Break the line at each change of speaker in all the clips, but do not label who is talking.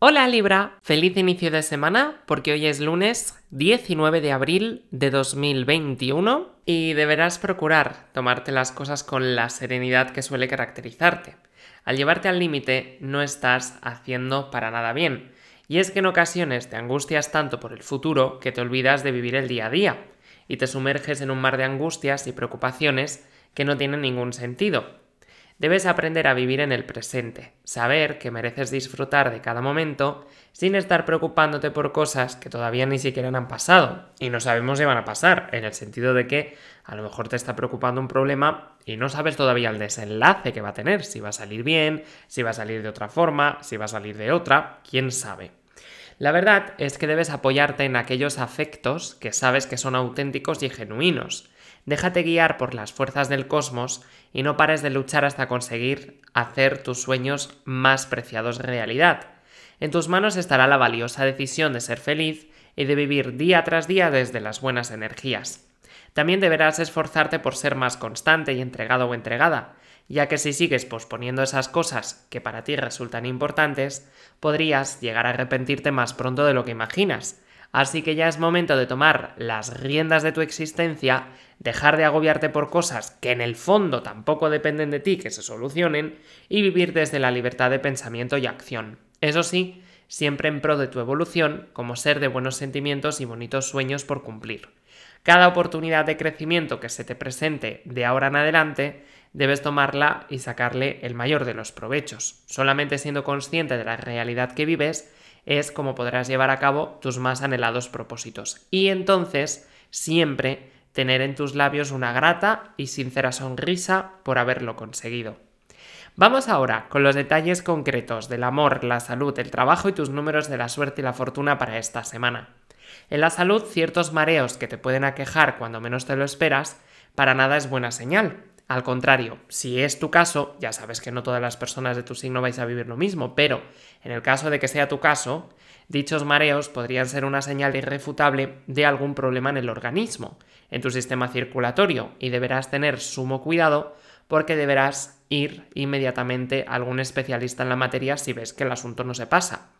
Hola Libra, feliz inicio de semana porque hoy es lunes 19 de abril de 2021 y deberás procurar tomarte las cosas con la serenidad que suele caracterizarte. Al llevarte al límite no estás haciendo para nada bien. Y es que en ocasiones te angustias tanto por el futuro que te olvidas de vivir el día a día y te sumerges en un mar de angustias y preocupaciones que no tienen ningún sentido. Debes aprender a vivir en el presente, saber que mereces disfrutar de cada momento sin estar preocupándote por cosas que todavía ni siquiera han pasado y no sabemos si van a pasar, en el sentido de que a lo mejor te está preocupando un problema y no sabes todavía el desenlace que va a tener, si va a salir bien, si va a salir de otra forma, si va a salir de otra, quién sabe. La verdad es que debes apoyarte en aquellos afectos que sabes que son auténticos y genuinos Déjate guiar por las fuerzas del cosmos y no pares de luchar hasta conseguir hacer tus sueños más preciados realidad. En tus manos estará la valiosa decisión de ser feliz y de vivir día tras día desde las buenas energías. También deberás esforzarte por ser más constante y entregado o entregada, ya que si sigues posponiendo esas cosas que para ti resultan importantes, podrías llegar a arrepentirte más pronto de lo que imaginas, Así que ya es momento de tomar las riendas de tu existencia, dejar de agobiarte por cosas que en el fondo tampoco dependen de ti que se solucionen y vivir desde la libertad de pensamiento y acción. Eso sí, siempre en pro de tu evolución como ser de buenos sentimientos y bonitos sueños por cumplir. Cada oportunidad de crecimiento que se te presente de ahora en adelante, debes tomarla y sacarle el mayor de los provechos. Solamente siendo consciente de la realidad que vives, es como podrás llevar a cabo tus más anhelados propósitos. Y entonces, siempre tener en tus labios una grata y sincera sonrisa por haberlo conseguido. Vamos ahora con los detalles concretos del amor, la salud, el trabajo y tus números de la suerte y la fortuna para esta semana. En la salud, ciertos mareos que te pueden aquejar cuando menos te lo esperas, para nada es buena señal. Al contrario, si es tu caso, ya sabes que no todas las personas de tu signo vais a vivir lo mismo, pero en el caso de que sea tu caso, dichos mareos podrían ser una señal irrefutable de algún problema en el organismo, en tu sistema circulatorio, y deberás tener sumo cuidado porque deberás ir inmediatamente a algún especialista en la materia si ves que el asunto no se pasa,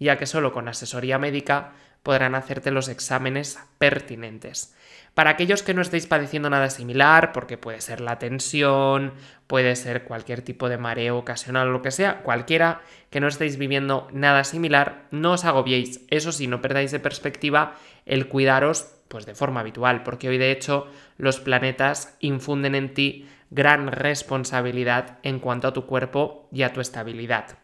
ya que solo con asesoría médica podrán hacerte los exámenes pertinentes. Para aquellos que no estéis padeciendo nada similar, porque puede ser la tensión, puede ser cualquier tipo de mareo ocasional o lo que sea, cualquiera que no estéis viviendo nada similar, no os agobiéis. Eso sí, no perdáis de perspectiva el cuidaros pues de forma habitual, porque hoy de hecho los planetas infunden en ti gran responsabilidad en cuanto a tu cuerpo y a tu estabilidad.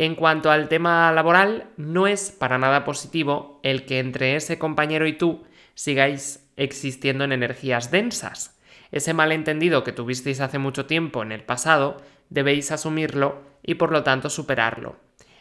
En cuanto al tema laboral, no es para nada positivo el que entre ese compañero y tú sigáis existiendo en energías densas. Ese malentendido que tuvisteis hace mucho tiempo en el pasado, debéis asumirlo y por lo tanto superarlo.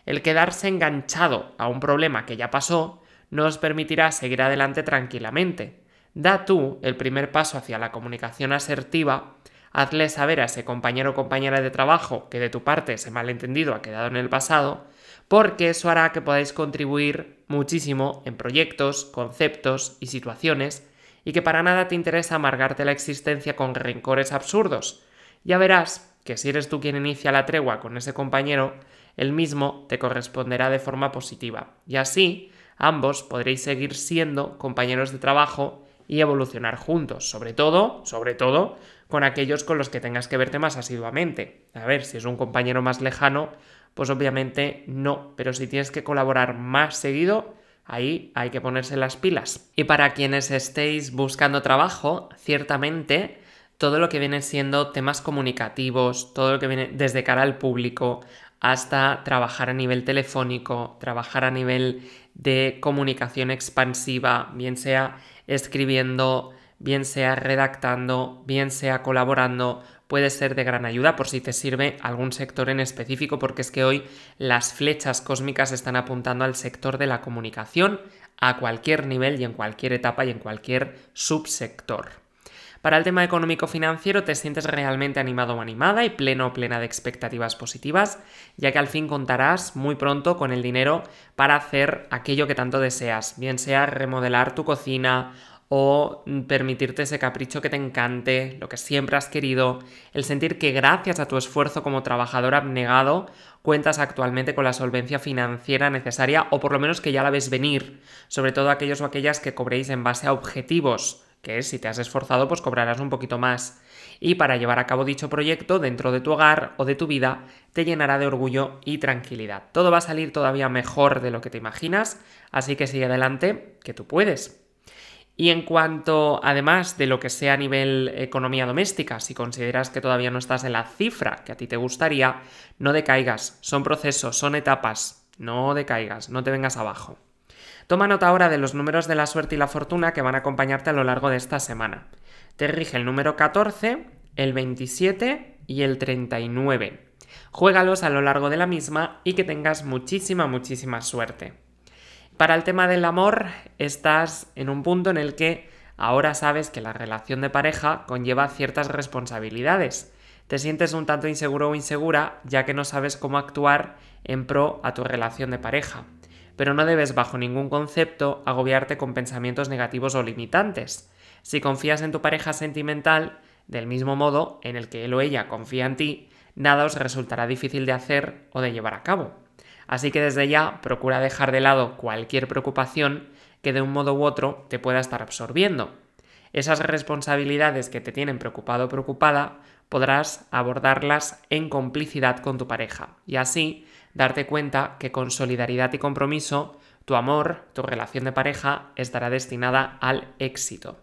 El quedarse enganchado a un problema que ya pasó no os permitirá seguir adelante tranquilamente. Da tú el primer paso hacia la comunicación asertiva hazle saber a ese compañero o compañera de trabajo que de tu parte ese malentendido ha quedado en el pasado, porque eso hará que podáis contribuir muchísimo en proyectos, conceptos y situaciones, y que para nada te interesa amargarte la existencia con rencores absurdos. Ya verás que si eres tú quien inicia la tregua con ese compañero, el mismo te corresponderá de forma positiva, y así ambos podréis seguir siendo compañeros de trabajo y evolucionar juntos, sobre todo, sobre todo, con aquellos con los que tengas que verte más asiduamente. A ver, si es un compañero más lejano, pues obviamente no, pero si tienes que colaborar más seguido, ahí hay que ponerse las pilas. Y para quienes estéis buscando trabajo, ciertamente todo lo que viene siendo temas comunicativos, todo lo que viene desde cara al público, hasta trabajar a nivel telefónico, trabajar a nivel de comunicación expansiva, bien sea escribiendo bien sea redactando, bien sea colaborando, puede ser de gran ayuda por si te sirve algún sector en específico, porque es que hoy las flechas cósmicas están apuntando al sector de la comunicación a cualquier nivel y en cualquier etapa y en cualquier subsector. Para el tema económico-financiero te sientes realmente animado o animada y pleno o plena de expectativas positivas, ya que al fin contarás muy pronto con el dinero para hacer aquello que tanto deseas, bien sea remodelar tu cocina o permitirte ese capricho que te encante, lo que siempre has querido, el sentir que gracias a tu esfuerzo como trabajador abnegado cuentas actualmente con la solvencia financiera necesaria o por lo menos que ya la ves venir, sobre todo aquellos o aquellas que cobréis en base a objetivos, que si te has esforzado pues cobrarás un poquito más. Y para llevar a cabo dicho proyecto dentro de tu hogar o de tu vida, te llenará de orgullo y tranquilidad. Todo va a salir todavía mejor de lo que te imaginas, así que sigue adelante, que tú puedes. Y en cuanto, además, de lo que sea a nivel economía doméstica, si consideras que todavía no estás en la cifra que a ti te gustaría, no decaigas. Son procesos, son etapas. No decaigas, no te vengas abajo. Toma nota ahora de los números de la suerte y la fortuna que van a acompañarte a lo largo de esta semana. Te rige el número 14, el 27 y el 39. Juégalos a lo largo de la misma y que tengas muchísima, muchísima suerte. Para el tema del amor, estás en un punto en el que ahora sabes que la relación de pareja conlleva ciertas responsabilidades. Te sientes un tanto inseguro o insegura ya que no sabes cómo actuar en pro a tu relación de pareja. Pero no debes bajo ningún concepto agobiarte con pensamientos negativos o limitantes. Si confías en tu pareja sentimental, del mismo modo en el que él o ella confía en ti, nada os resultará difícil de hacer o de llevar a cabo. Así que desde ya procura dejar de lado cualquier preocupación que de un modo u otro te pueda estar absorbiendo. Esas responsabilidades que te tienen preocupado o preocupada podrás abordarlas en complicidad con tu pareja y así darte cuenta que con solidaridad y compromiso tu amor, tu relación de pareja estará destinada al éxito.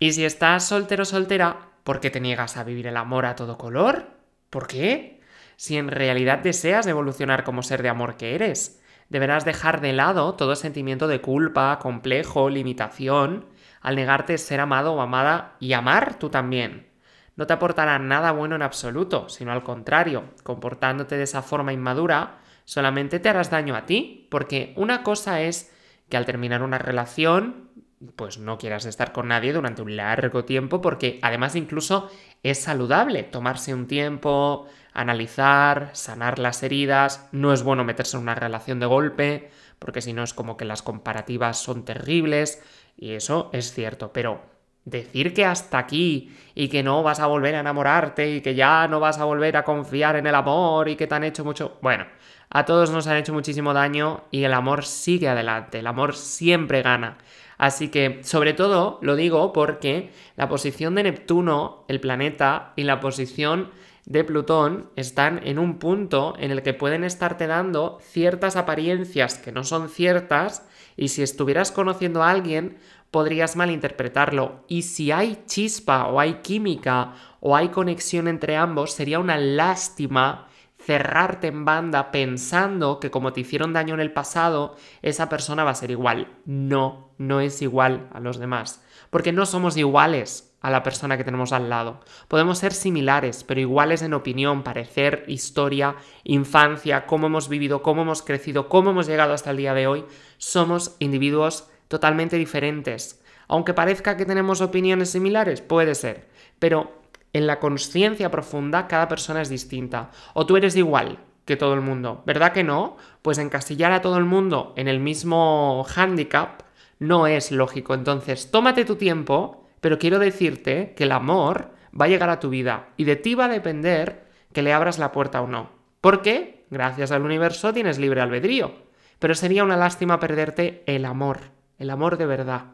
Y si estás soltero o soltera, ¿por qué te niegas a vivir el amor a todo color? ¿Por qué? si en realidad deseas evolucionar como ser de amor que eres. Deberás dejar de lado todo sentimiento de culpa, complejo, limitación, al negarte ser amado o amada y amar tú también. No te aportará nada bueno en absoluto, sino al contrario, comportándote de esa forma inmadura, solamente te harás daño a ti, porque una cosa es que al terminar una relación pues no quieras estar con nadie durante un largo tiempo porque además incluso es saludable tomarse un tiempo, analizar, sanar las heridas, no es bueno meterse en una relación de golpe porque si no es como que las comparativas son terribles y eso es cierto, pero decir que hasta aquí y que no vas a volver a enamorarte y que ya no vas a volver a confiar en el amor y que te han hecho mucho, bueno, a todos nos han hecho muchísimo daño y el amor sigue adelante, el amor siempre gana. Así que, sobre todo, lo digo porque la posición de Neptuno, el planeta, y la posición de Plutón están en un punto en el que pueden estarte dando ciertas apariencias que no son ciertas y si estuvieras conociendo a alguien podrías malinterpretarlo. Y si hay chispa o hay química o hay conexión entre ambos, sería una lástima cerrarte en banda pensando que como te hicieron daño en el pasado, esa persona va a ser igual. No, no es igual a los demás, porque no somos iguales a la persona que tenemos al lado. Podemos ser similares, pero iguales en opinión, parecer, historia, infancia, cómo hemos vivido, cómo hemos crecido, cómo hemos llegado hasta el día de hoy. Somos individuos totalmente diferentes. Aunque parezca que tenemos opiniones similares, puede ser, pero en la conciencia profunda cada persona es distinta. O tú eres igual que todo el mundo, ¿verdad que no? Pues encastillar a todo el mundo en el mismo handicap no es lógico. Entonces, tómate tu tiempo, pero quiero decirte que el amor va a llegar a tu vida y de ti va a depender que le abras la puerta o no. Porque, gracias al universo, tienes libre albedrío. Pero sería una lástima perderte el amor, el amor de verdad.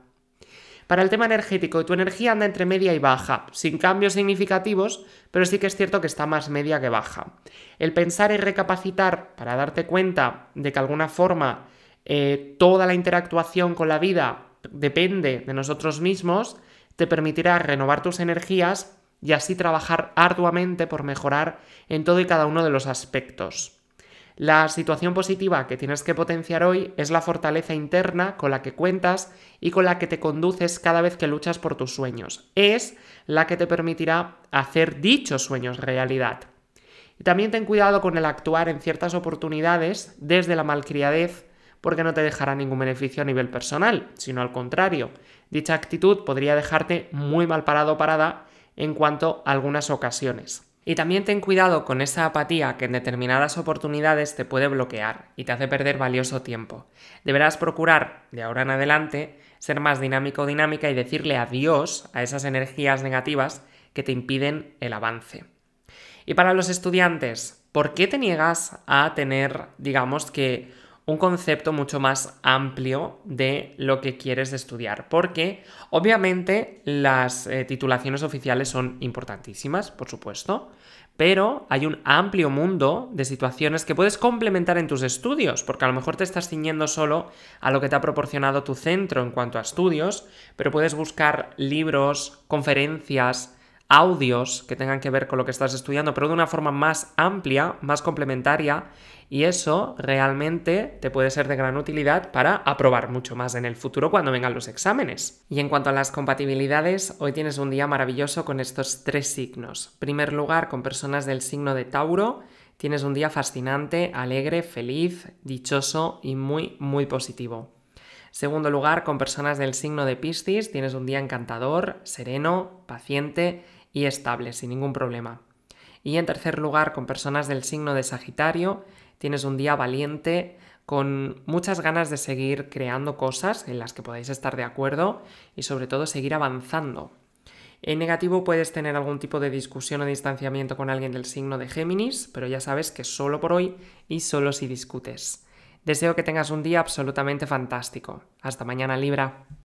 Para el tema energético, tu energía anda entre media y baja, sin cambios significativos, pero sí que es cierto que está más media que baja. El pensar y recapacitar para darte cuenta de que alguna forma eh, toda la interactuación con la vida depende de nosotros mismos, te permitirá renovar tus energías y así trabajar arduamente por mejorar en todo y cada uno de los aspectos. La situación positiva que tienes que potenciar hoy es la fortaleza interna con la que cuentas y con la que te conduces cada vez que luchas por tus sueños. Es la que te permitirá hacer dichos sueños realidad. Y también ten cuidado con el actuar en ciertas oportunidades desde la malcriadez porque no te dejará ningún beneficio a nivel personal, sino al contrario. Dicha actitud podría dejarte muy mal parado parada en cuanto a algunas ocasiones. Y también ten cuidado con esa apatía que en determinadas oportunidades te puede bloquear y te hace perder valioso tiempo. Deberás procurar, de ahora en adelante, ser más dinámico o dinámica y decirle adiós a esas energías negativas que te impiden el avance. Y para los estudiantes, ¿por qué te niegas a tener, digamos que, un concepto mucho más amplio de lo que quieres estudiar, porque obviamente las eh, titulaciones oficiales son importantísimas, por supuesto, pero hay un amplio mundo de situaciones que puedes complementar en tus estudios, porque a lo mejor te estás ciñendo solo a lo que te ha proporcionado tu centro en cuanto a estudios, pero puedes buscar libros, conferencias, audios que tengan que ver con lo que estás estudiando, pero de una forma más amplia, más complementaria, y eso realmente te puede ser de gran utilidad para aprobar mucho más en el futuro cuando vengan los exámenes. Y en cuanto a las compatibilidades, hoy tienes un día maravilloso con estos tres signos. primer lugar, con personas del signo de Tauro, tienes un día fascinante, alegre, feliz, dichoso y muy, muy positivo. Segundo lugar, con personas del signo de Piscis, tienes un día encantador, sereno, paciente y estable, sin ningún problema. Y en tercer lugar, con personas del signo de Sagitario, tienes un día valiente, con muchas ganas de seguir creando cosas en las que podáis estar de acuerdo y sobre todo seguir avanzando. En negativo puedes tener algún tipo de discusión o distanciamiento con alguien del signo de Géminis, pero ya sabes que solo por hoy y solo si discutes. Deseo que tengas un día absolutamente fantástico. Hasta mañana Libra.